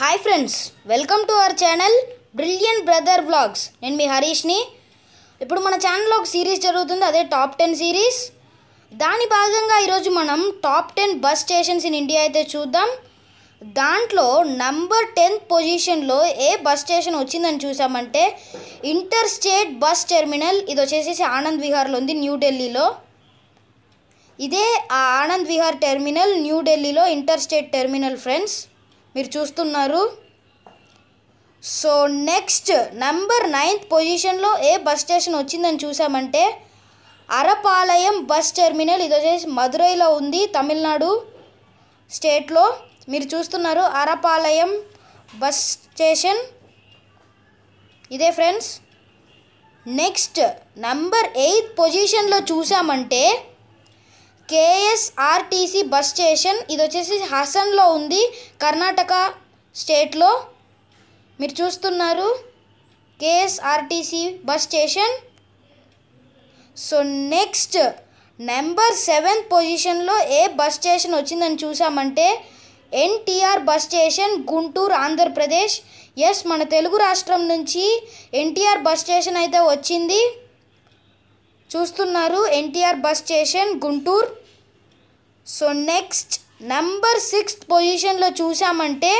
hi friends welcome to our channel brilliant brother vlogs నేను మీ హరీష్ని ఇప్పుడు మన ఛానల్లో ఒక సిరీస్ జరుగుతుంది అదే టాప్ టెన్ సిరీస్ దాని భాగంగా ఈరోజు మనం top ten bus stations in India అయితే చూద్దాం దాంట్లో నంబర్ టెన్త్ పొజిషన్లో ఏ బస్ స్టేషన్ వచ్చిందని చూసామంటే ఇంటర్ స్టేట్ బస్ టెర్మినల్ ఇది వచ్చేసేసి ఆనంద్ విహార్లో ఉంది న్యూఢిల్లీలో ఇదే ఆ ఆనంద్ విహార్ టెర్మినల్ న్యూఢిల్లీలో ఇంటర్ స్టేట్ టెర్మినల్ ఫ్రెండ్స్ మీరు చూస్తున్నారు సో నెక్స్ట్ నెంబర్ నైన్త్ పొజిషన్లో ఏ బస్ స్టేషన్ వచ్చిందని చూసామంటే అరపాలయం బస్ టెర్మినల్ ఇది వచ్చేసి మధురైలో ఉంది తమిళనాడు స్టేట్లో మీరు చూస్తున్నారు అరపాలయం బస్ స్టేషన్ ఇదే ఫ్రెండ్స్ నెక్స్ట్ నంబర్ ఎయిత్ పొజిషన్లో చూసామంటే కేఎస్ఆర్టీసీ బస్ స్టేషన్ ఇది వచ్చేసి హాసన్లో ఉంది కర్ణాటక స్టేట్లో మీరు చూస్తున్నారు KSRTC bus station so next number seventh పొజిషన్లో ఏ బస్ స్టేషన్ వచ్చిందని చూసామంటే NTR bus station Guntur Andhra Pradesh yes మన తెలుగు రాష్ట్రం నుంచి ఎన్టీఆర్ బస్ స్టేషన్ అయితే వచ్చింది చూస్తున్నారు NTR bus station Guntur so next number sixth పొజిషన్లో చూసామంటే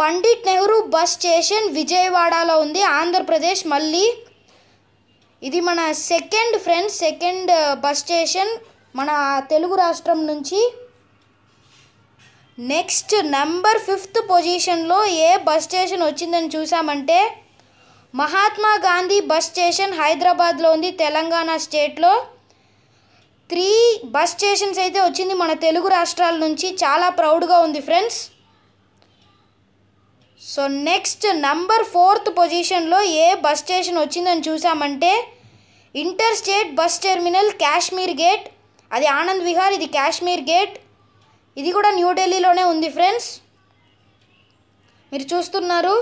పండిట్ నెహ్రూ బస్ స్టేషన్ విజయవాడలో ఉంది ఆంధ్రప్రదేశ్ మళ్ళీ ఇది మన second friends second bus station మన తెలుగు రాష్ట్రం నుంచి నెక్స్ట్ నెంబర్ ఫిఫ్త్ పొజిషన్లో ఏ బస్ స్టేషన్ వచ్చిందని చూసామంటే మహాత్మా గాంధీ బస్ స్టేషన్ హైదరాబాద్లో ఉంది తెలంగాణ స్టేట్లో త్రీ బస్ స్టేషన్స్ అయితే వచ్చింది మన తెలుగు రాష్ట్రాల నుంచి చాలా ప్రౌడ్గా ఉంది friends so next number fourth పొజిషన్లో ఏ బస్ స్టేషన్ వచ్చిందని చూసామంటే inter state bus terminal Kashmere Gate అది ఆనంద్ విహార్ ఇది కాశ్మీర్ గేట్ ఇది కూడా న్యూఢిల్లీలోనే ఉంది ఫ్రెండ్స్ మీరు చూస్తున్నారు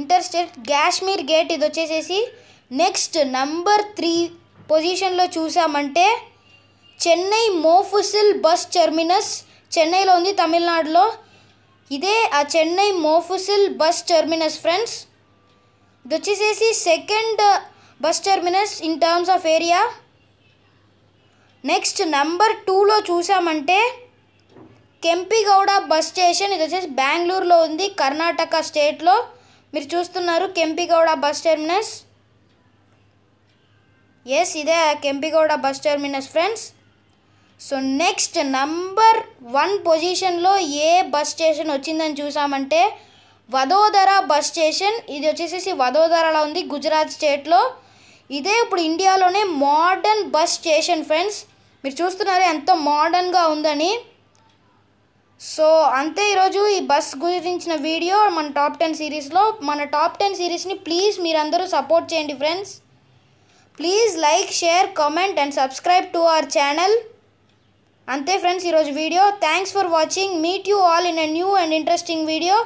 ఇంటర్ స్టేట్ కాశ్మీర్ గేట్ ఇది వచ్చేసేసి నెక్స్ట్ నంబర్ త్రీ పొజిషన్లో చూసామంటే చెన్నై మోఫుసిల్ బస్ టెర్మినస్ చెన్నైలో ఉంది తమిళనాడులో ఇదే ఆ Chennai Mofussil bus terminus friends ఇది వచ్చేసేసి second bus terminus in terms of area next number టూలో చూసామంటే కెంపిగౌడ బస్ స్టేషన్ ఇది వచ్చేసి బెంగళూరులో ఉంది కర్ణాటక స్టేట్లో మీరు చూస్తున్నారు కెంపిగౌడ బస్ టెర్మినస్ ఎస్ ఇదే Kempegowda bus terminus friends so next number one పొజిషన్లో ఏ బస్ స్టేషన్ వచ్చిందని చూసామంటే వదోదర బస్ స్టేషన్ ఇది వచ్చేసేసి వదోదరలో ఉంది గుజరాత్ స్టేట్లో ఇదే ఇప్పుడు ఇండియాలోనే మోడర్న్ బస్ స్టేషన్ ఫ్రెండ్స్ మీరు చూస్తున్నారు ఎంత మోడర్న్గా ఉందని సో అంతే ఈరోజు ఈ బస్ గురించిన వీడియో మన టాప్ టెన్ సిరీస్లో మన టాప్ టెన్ సిరీస్ని ప్లీజ్ మీరందరూ సపోర్ట్ చేయండి friends please like share comment and subscribe to our channel అంతే ఫ్రెండ్స్ ఈరోజు video thanks for watching meet you all in a new and interesting video